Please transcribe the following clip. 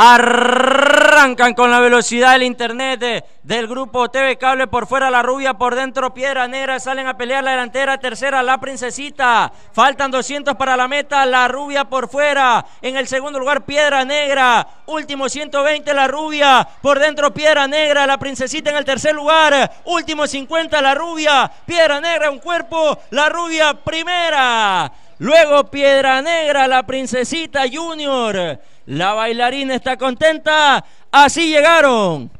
Arrancan con la velocidad del internet del grupo TV Cable por fuera la rubia, por dentro piedra negra, salen a pelear la delantera, tercera la princesita, faltan 200 para la meta, la rubia por fuera, en el segundo lugar piedra negra, último 120 la rubia, por dentro piedra negra, la princesita en el tercer lugar, último 50 la rubia, piedra negra un cuerpo, la rubia primera, Luego Piedra Negra, la princesita Junior. La bailarina está contenta. Así llegaron.